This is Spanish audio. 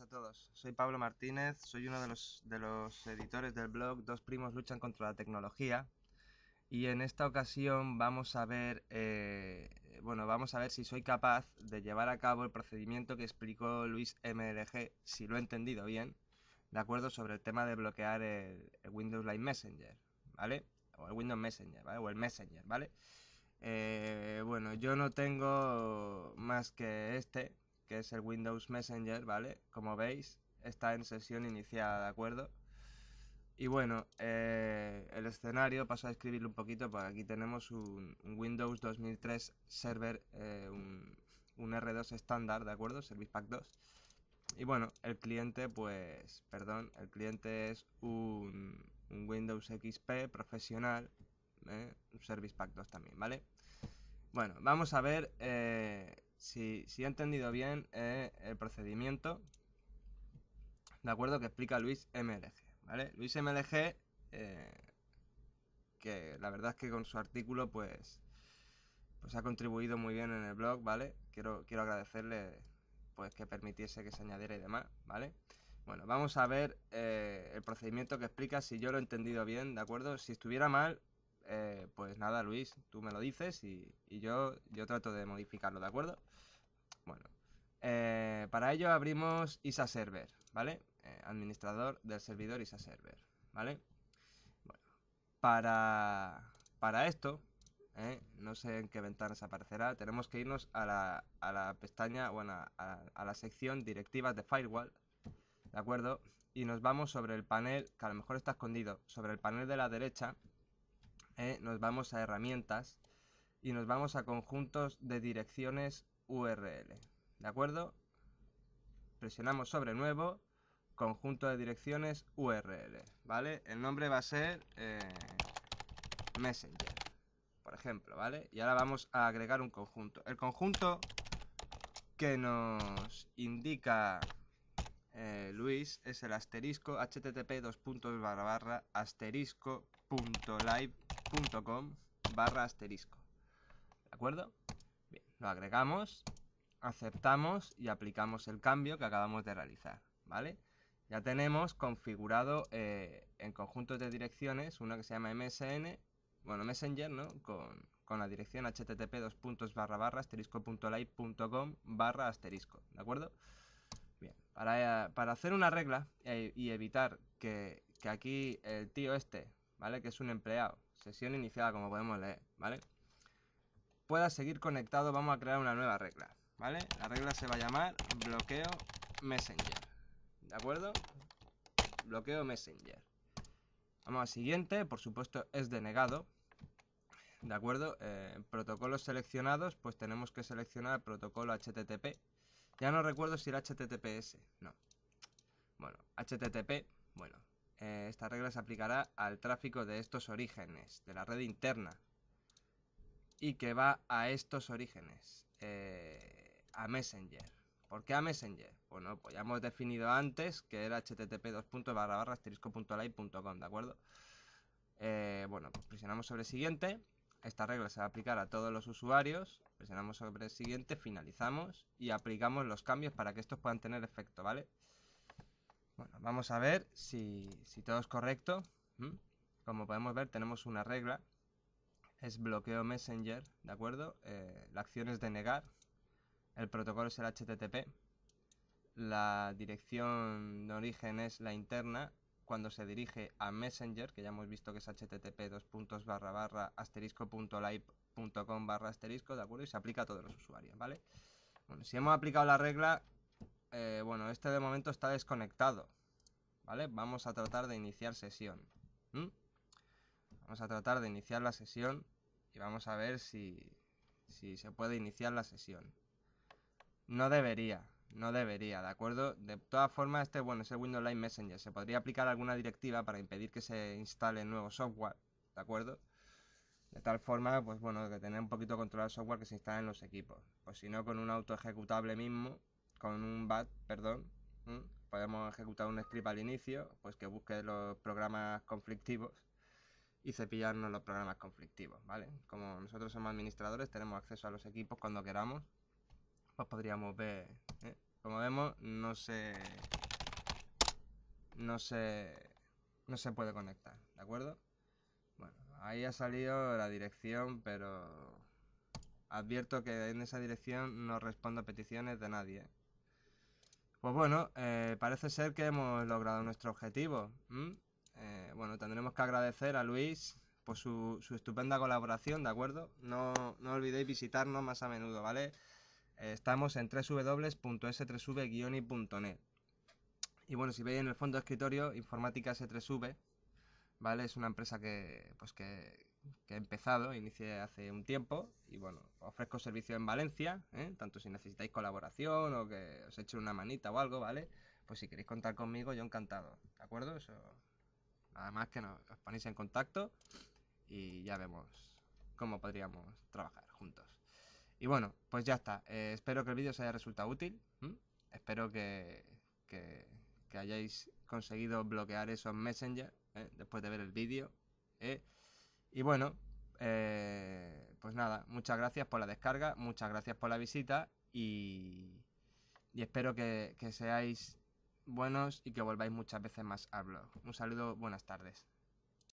a todos. Soy Pablo Martínez, soy uno de los, editores del blog Dos Primos Luchan contra la Tecnología. Y en esta ocasión vamos a ver, eh, bueno, vamos a ver si soy capaz de llevar a cabo el procedimiento que explicó Luis MLG, si lo he entendido bien, de acuerdo sobre el tema de bloquear el, Windows Live Messenger, ¿vale? O el Windows Messenger, ¿vale? O el Messenger, ¿vale? Eh, bueno, yo no tengo más que este, que es el Windows Messenger, ¿vale? Como veis, está en sesión iniciada, ¿de acuerdo? Y bueno, eh, el escenario, paso a escribirlo un poquito, Porque aquí tenemos un, Windows 2003 Server, eh, un, R2 estándar, ¿de acuerdo? Service Pack 2. Y bueno, el cliente, pues, perdón, el cliente es un, Windows XP profesional, ¿eh? Service Pack 2 también, ¿vale? Bueno, vamos a ver eh, si, he entendido bien eh, el procedimiento, de acuerdo, que explica Luis MLG, ¿vale? Luis MLG, eh, que la verdad es que con su artículo, pues, pues ha contribuido muy bien en el blog, ¿vale? Quiero, quiero agradecerle, pues, que permitiese que se añadiera y demás, ¿vale? Bueno, vamos a ver eh, el procedimiento que explica, si yo lo he entendido bien, ¿de acuerdo? Si estuviera mal, eh, pues nada, Luis, tú me lo dices y, yo, yo trato de modificarlo, ¿de acuerdo? Bueno, eh, para ello abrimos ISA Server, ¿vale? Eh, administrador del servidor ISA Server, ¿vale? para, esto, no sé en qué ventanas aparecerá, tenemos que irnos a la, pestaña, bueno, a, a, la sección directivas de Firewall, ¿de acuerdo? Y nos vamos sobre el panel, que a lo mejor está escondido, sobre el panel de la derecha, ¿eh? nos vamos a herramientas y nos vamos a conjuntos de direcciones URL. ¿De acuerdo? Presionamos sobre nuevo, conjunto de direcciones URL. ¿Vale? El nombre va a ser eh, Messenger, por ejemplo, ¿vale? Y ahora vamos a agregar un conjunto. El conjunto que nos indica eh, Luis es el asterisco http dos barra asterisco. ¿De acuerdo? Bien, lo agregamos, aceptamos y aplicamos el cambio que acabamos de realizar, ¿vale? Ya tenemos configurado eh, en conjuntos de direcciones una que se llama MSN, bueno, Messenger, ¿no? Con, con la dirección http dos barra barra asterisco.live.com barra asterisco, ¿de acuerdo? Bien, para, hacer una regla eh, y evitar que, que aquí el tío este, ¿vale? Que es un empleado, sesión iniciada, como podemos leer, ¿vale? Pueda seguir conectado, vamos a crear una nueva regla, ¿vale? La regla se va a llamar bloqueo messenger, ¿de acuerdo? Bloqueo messenger. Vamos a siguiente, por supuesto es denegado, ¿de acuerdo? Eh, protocolos seleccionados, pues tenemos que seleccionar protocolo HTTP. Ya no recuerdo si era HTTPS, no. Bueno, HTTP, bueno, eh, esta regla se aplicará al tráfico de estos orígenes, de la red interna, y que va a estos orígenes, eh, a Messenger. ¿Por qué a Messenger? Bueno, pues ya hemos definido antes que era http asteriscolaycom ¿de acuerdo? Eh, bueno, pues presionamos sobre siguiente. Esta regla se va a aplicar a todos los usuarios. Presionamos sobre siguiente, finalizamos y aplicamos los cambios para que estos puedan tener efecto, ¿vale? vale bueno, vamos a ver si, todo es correcto. ¿Mm? Como podemos ver, tenemos una regla. Es bloqueo Messenger, ¿de acuerdo? Eh, la acción es denegar. El protocolo es el HTTP. La dirección de origen es la interna cuando se dirige a Messenger, que ya hemos visto que es http dos barra barra asterisco barra asterisco, ¿de acuerdo? Y se aplica a todos los usuarios, ¿vale? Bueno, si hemos aplicado la regla, eh, bueno, este de momento está desconectado. ¿Vale? Vamos a tratar de iniciar sesión. Vamos a tratar de iniciar la sesión y vamos a ver si, se puede iniciar la sesión. No debería, no debería, ¿de acuerdo? De todas formas, este, bueno, es Windows Live Messenger. Se podría aplicar alguna directiva para impedir que se instale nuevo software, ¿de acuerdo? De tal forma, pues bueno, que tener un poquito control el software que se instala en los equipos. Pues si no, con un auto ejecutable mismo, con un bat, perdón, podemos ejecutar un script al inicio, pues que busque los programas conflictivos y cepillarnos los programas conflictivos, ¿vale? Como nosotros somos administradores, tenemos acceso a los equipos cuando queramos, pues podríamos ver, ¿eh? como vemos, no se, no se, no se puede conectar, ¿de acuerdo? Bueno, ahí ha salido la dirección, pero advierto que en esa dirección no respondo a peticiones de nadie. ¿eh? Pues bueno, eh, parece ser que hemos logrado nuestro objetivo. Eh, bueno, tendremos que agradecer a Luis por su, estupenda colaboración, ¿de acuerdo? No, olvidéis visitarnos más a menudo, ¿vale? Eh, estamos en www.s3v-net. Y bueno, si veis en el fondo de escritorio, Informática S3V, ¿vale? Es una empresa que, pues que, que he empezado, inicié hace un tiempo y bueno, ofrezco servicio en Valencia, ¿eh? tanto si necesitáis colaboración o que os eche una manita o algo, ¿vale? Pues si queréis contar conmigo, yo encantado, ¿de acuerdo? Eso, nada más que nos, ponéis en contacto y ya vemos cómo podríamos trabajar juntos. Y bueno, pues ya está. Eh, espero que el vídeo os haya resultado útil. Espero que, que, hayáis conseguido bloquear esos Messenger ¿eh? después de ver el vídeo. ¿eh? Y bueno, eh, pues nada, muchas gracias por la descarga, muchas gracias por la visita y, espero que, que seáis buenos y que volváis muchas veces más al blog. Un saludo, buenas tardes.